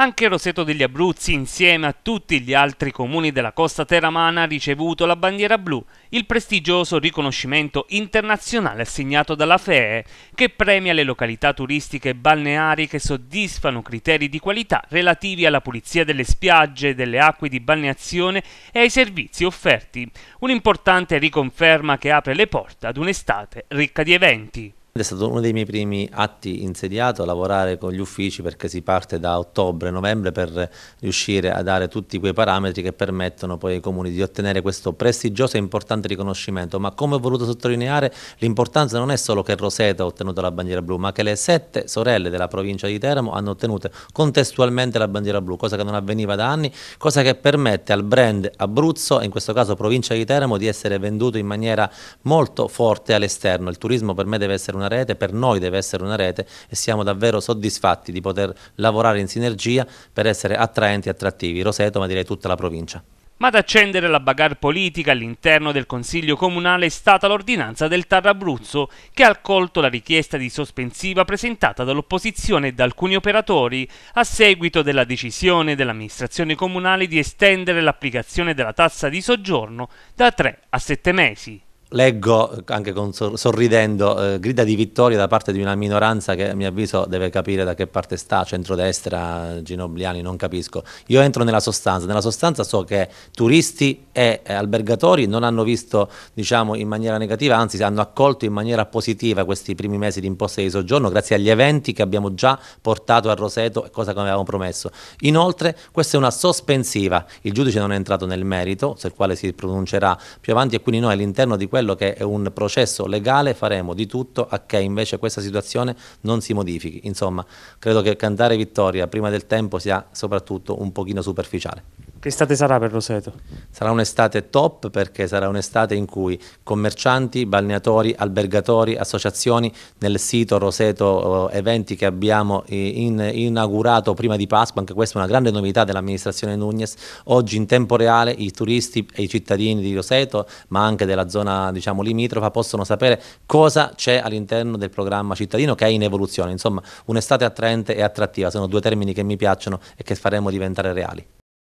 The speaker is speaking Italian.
Anche Roseto degli Abruzzi, insieme a tutti gli altri comuni della costa teramana, ha ricevuto la bandiera blu, il prestigioso riconoscimento internazionale assegnato dalla FEE, che premia le località turistiche balneari che soddisfano criteri di qualità relativi alla pulizia delle spiagge, delle acque di balneazione e ai servizi offerti. Un'importante riconferma che apre le porte ad un'estate ricca di eventi. È stato uno dei miei primi atti insediato, lavorare con gli uffici perché si parte da ottobre-novembre per riuscire a dare tutti quei parametri che permettono poi ai comuni di ottenere questo prestigioso e importante riconoscimento. Ma come ho voluto sottolineare, l'importanza non è solo che Roseto ha ottenuto la bandiera blu, ma che le sette sorelle della provincia di Teramo hanno ottenuto contestualmente la bandiera blu, cosa che non avveniva da anni, cosa che permette al brand Abruzzo, in questo caso provincia di Teramo, di essere venduto in maniera molto forte all'esterno. Il turismo per me deve essere un una rete, per noi deve essere una rete e siamo davvero soddisfatti di poter lavorare in sinergia per essere attraenti e attrattivi, Roseto ma direi tutta la provincia. Ma ad accendere la bagarre politica all'interno del Consiglio Comunale è stata l'ordinanza del Tarrabruzzo, che ha accolto la richiesta di sospensiva presentata dall'opposizione e da alcuni operatori a seguito della decisione dell'amministrazione comunale di estendere l'applicazione della tassa di soggiorno da 3 a 7 mesi. Leggo anche con, sorridendo eh, grida di vittoria da parte di una minoranza che a mio avviso deve capire da che parte sta, centrodestra, Ginobliani, non capisco. Io entro nella sostanza, nella sostanza so che turisti e eh, albergatori non hanno visto diciamo, in maniera negativa, anzi hanno accolto in maniera positiva questi primi mesi di imposta di soggiorno grazie agli eventi che abbiamo già portato a Roseto, e cosa che avevamo promesso. Inoltre questa è una sospensiva, il giudice non è entrato nel merito, sul quale si pronuncerà più avanti e quindi noi all'interno di questo quello che è un processo legale faremo di tutto a che invece questa situazione non si modifichi. Insomma, credo che cantare vittoria prima del tempo sia soprattutto un pochino superficiale. Che estate sarà per Roseto? Sarà un'estate top perché sarà un'estate in cui commercianti, balneatori, albergatori, associazioni nel sito Roseto eh, Eventi che abbiamo eh, in, inaugurato prima di Pasqua, anche questa è una grande novità dell'amministrazione Nunez, oggi in tempo reale i turisti e i cittadini di Roseto ma anche della zona diciamo, limitrofa possono sapere cosa c'è all'interno del programma cittadino che è in evoluzione, insomma un'estate attraente e attrattiva, sono due termini che mi piacciono e che faremo diventare reali.